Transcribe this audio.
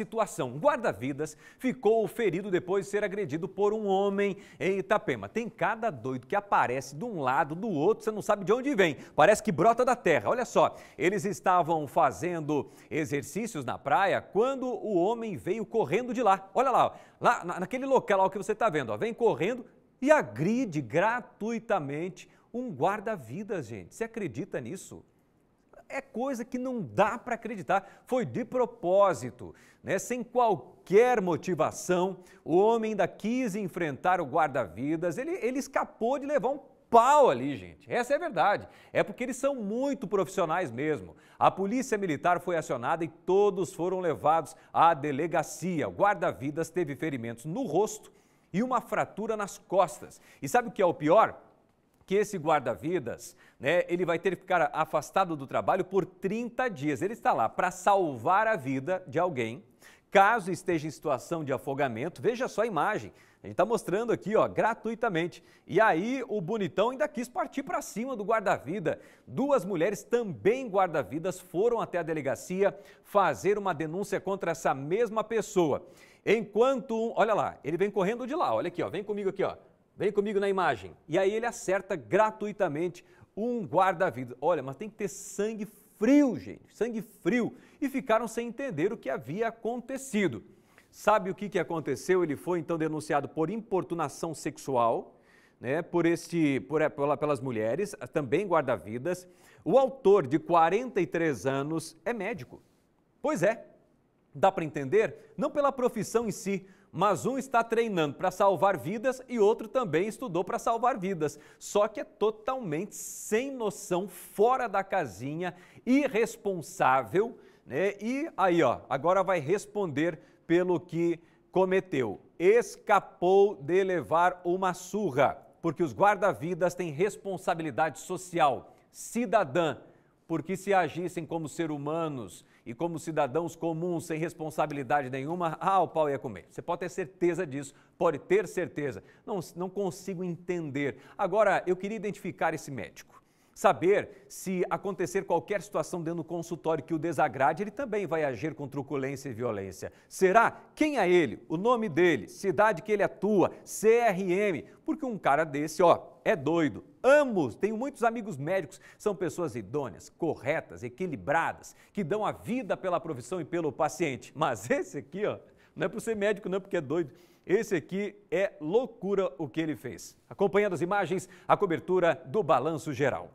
situação. Guarda-vidas ficou ferido depois de ser agredido por um homem em Itapema. Tem cada doido que aparece de um lado, do outro, você não sabe de onde vem. Parece que brota da terra. Olha só, eles estavam fazendo exercícios na praia quando o homem veio correndo de lá. Olha lá, lá naquele local que você está vendo, ó. vem correndo e agride gratuitamente um guarda-vidas, gente. Você acredita nisso? é coisa que não dá para acreditar. Foi de propósito, né? sem qualquer motivação. O homem ainda quis enfrentar o guarda-vidas, ele, ele escapou de levar um pau ali, gente. Essa é a verdade. É porque eles são muito profissionais mesmo. A polícia militar foi acionada e todos foram levados à delegacia. O guarda-vidas teve ferimentos no rosto e uma fratura nas costas. E sabe o que é o pior? que esse guarda-vidas, né, ele vai ter que ficar afastado do trabalho por 30 dias. Ele está lá para salvar a vida de alguém, caso esteja em situação de afogamento. Veja só a imagem. A gente está mostrando aqui, ó, gratuitamente. E aí o bonitão ainda quis partir para cima do guarda-vida. Duas mulheres também guarda-vidas foram até a delegacia fazer uma denúncia contra essa mesma pessoa. Enquanto um, olha lá, ele vem correndo de lá. Olha aqui, ó, vem comigo aqui, ó. Vem comigo na imagem. E aí ele acerta gratuitamente um guarda-vidas. Olha, mas tem que ter sangue frio, gente, sangue frio. E ficaram sem entender o que havia acontecido. Sabe o que, que aconteceu? Ele foi então denunciado por importunação sexual. Né, por este, por, é, pela, pelas mulheres, também guarda-vidas. O autor, de 43 anos, é médico. Pois é, dá para entender? Não pela profissão em si, mas um está treinando para salvar vidas e outro também estudou para salvar vidas. Só que é totalmente sem noção, fora da casinha, irresponsável, né? E aí, ó, agora vai responder pelo que cometeu. Escapou de levar uma surra, porque os guarda-vidas têm responsabilidade social, cidadã porque se agissem como ser humanos e como cidadãos comuns, sem responsabilidade nenhuma, ah, o pau ia comer. Você pode ter certeza disso, pode ter certeza. Não, não consigo entender. Agora, eu queria identificar esse médico. Saber se acontecer qualquer situação dentro do consultório que o desagrade, ele também vai agir com truculência e violência. Será? Quem é ele? O nome dele? Cidade que ele atua? CRM? Porque um cara desse, ó, é doido. Ambos, tenho muitos amigos médicos, são pessoas idôneas, corretas, equilibradas, que dão a vida pela profissão e pelo paciente. Mas esse aqui, ó, não é para ser médico, não, porque é doido. Esse aqui é loucura o que ele fez. Acompanhando as imagens, a cobertura do Balanço Geral.